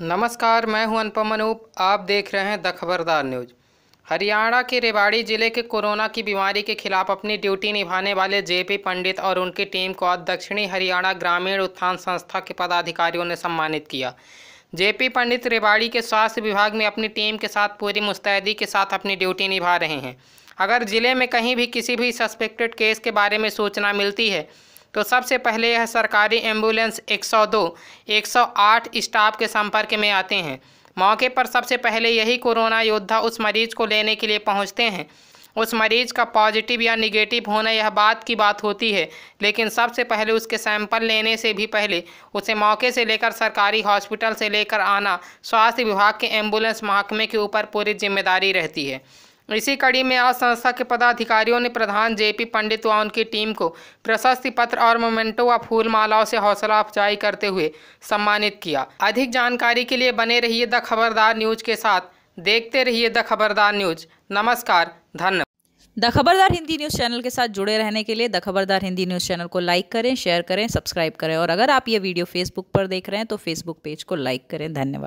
नमस्कार मैं हूं अनुपम अनूप आप देख रहे हैं द खबरदार न्यूज हरियाणा के रेवाड़ी जिले के कोरोना की बीमारी के खिलाफ अपनी ड्यूटी निभाने वाले जेपी पंडित और उनकी टीम को आज दक्षिणी हरियाणा ग्रामीण उत्थान संस्था के पदाधिकारियों ने सम्मानित किया जेपी पंडित रेवाड़ी के स्वास्थ्य विभाग में अपनी टीम के साथ पूरी मुस्तैदी के साथ अपनी ड्यूटी निभा रहे हैं अगर जिले में कहीं भी किसी भी सस्पेक्टेड केस के बारे में सूचना मिलती है तो सबसे पहले यह सरकारी एम्बुलेंस 102 108 स्टाफ के संपर्क में आते हैं मौके पर सबसे पहले यही कोरोना योद्धा उस मरीज को लेने के लिए पहुंचते हैं उस मरीज का पॉजिटिव या निगेटिव होना यह बात की बात होती है लेकिन सबसे पहले उसके सैंपल लेने से भी पहले उसे मौके से लेकर सरकारी हॉस्पिटल से लेकर आना स्वास्थ्य विभाग के एम्बुलेंस महकमे के ऊपर पूरी जिम्मेदारी रहती है इसी कड़ी में आज संस्था के पदाधिकारियों ने प्रधान जेपी पंडित व उनकी टीम को प्रशस्ति पत्र और मोमेंटो व फूल मालाओं से हौसला अफजाई करते हुए सम्मानित किया अधिक जानकारी के लिए बने रहिए द खबरदार न्यूज के साथ देखते रहिए द खबरदार न्यूज नमस्कार धन्यवाद the Khabardar Hindi news channel के साथ जुड़े रहने के लिए the Khabardar Hindi news channel को लाइक करें शेयर करें सब्सक्राइब करें और अगर आप ये वीडियो फेसबुक पर देख रहे हैं तो फेसबुक पेज को लाइक करें धन्यवाद